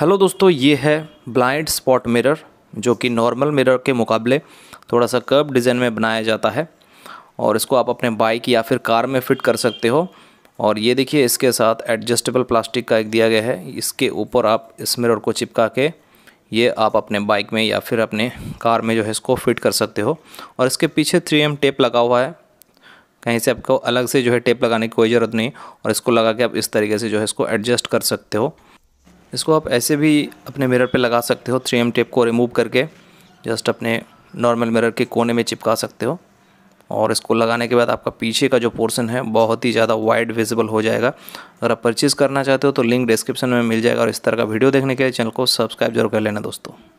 hello दोस्तों ये है ब्लाइंड स्पॉट मिरर जो कि नॉर्मल मिरर के मुकाबले थोड़ा सा कर्व डिज़ाइन में बनाया जाता है और इसको आप अपने बाइक या फिर कार में फिट कर सकते हो और ये देखिए इसके साथ एडजस्टेबल प्लास्टिक का एक दिया गया है इसके ऊपर आप इस मिरर को चिपका के ये आप अपने बाइक में या फिर अपने कार में जो है इसको फिट कर सकते हो और इसके पीछे थ्री एम टेप लगा हुआ है कहीं से आपको अलग से जो है टेप लगाने की कोई ज़रूरत नहीं और इसको लगा के आप इस तरीके से जो है इसको एडजस्ट कर सकते हो इसको आप ऐसे भी अपने मिरर पे लगा सकते हो थ्री एम टेप को रिमूव करके जस्ट अपने नॉर्मल मिरर के कोने में चिपका सकते हो और इसको लगाने के बाद आपका पीछे का जो पोर्शन है बहुत ही ज़्यादा वाइड विजिबल हो जाएगा अगर आप परचेज़ करना चाहते हो तो लिंक डिस्क्रिप्शन में मिल जाएगा और इस तरह का वीडियो देखने के लिए चैनल को सब्सक्राइब जरूर कर लेना दोस्तों